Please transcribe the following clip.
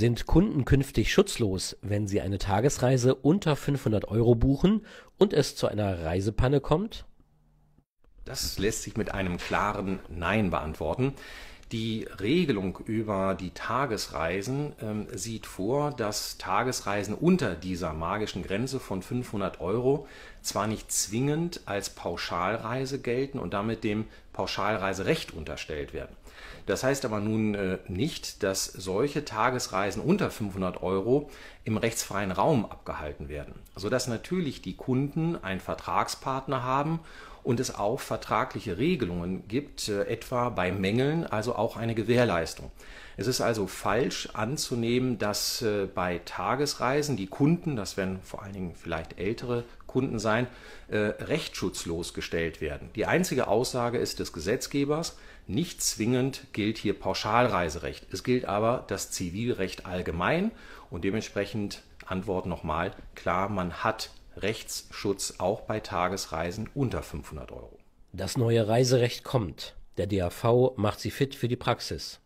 Sind Kunden künftig schutzlos, wenn sie eine Tagesreise unter 500 Euro buchen und es zu einer Reisepanne kommt? Das lässt sich mit einem klaren Nein beantworten. Die Regelung über die Tagesreisen äh, sieht vor, dass Tagesreisen unter dieser magischen Grenze von 500 Euro zwar nicht zwingend als Pauschalreise gelten und damit dem Pauschalreiserecht unterstellt werden. Das heißt aber nun äh, nicht, dass solche Tagesreisen unter 500 Euro im rechtsfreien Raum abgehalten werden, sodass also natürlich die Kunden einen Vertragspartner haben und es auch vertragliche Regelungen gibt, äh, etwa bei Mängeln, also auch eine Gewährleistung. Es ist also falsch anzunehmen, dass äh, bei Tagesreisen die Kunden, das werden vor allen Dingen vielleicht ältere Kunden sein, äh, rechtsschutzlos gestellt werden. Die einzige Aussage ist des Gesetzgebers, nicht zwingend gilt hier Pauschalreiserecht. Es gilt aber das Zivilrecht allgemein und dementsprechend Antwort nochmal, klar, man hat Rechtsschutz auch bei Tagesreisen unter 500 Euro. Das neue Reiserecht kommt. Der DAV macht sie fit für die Praxis.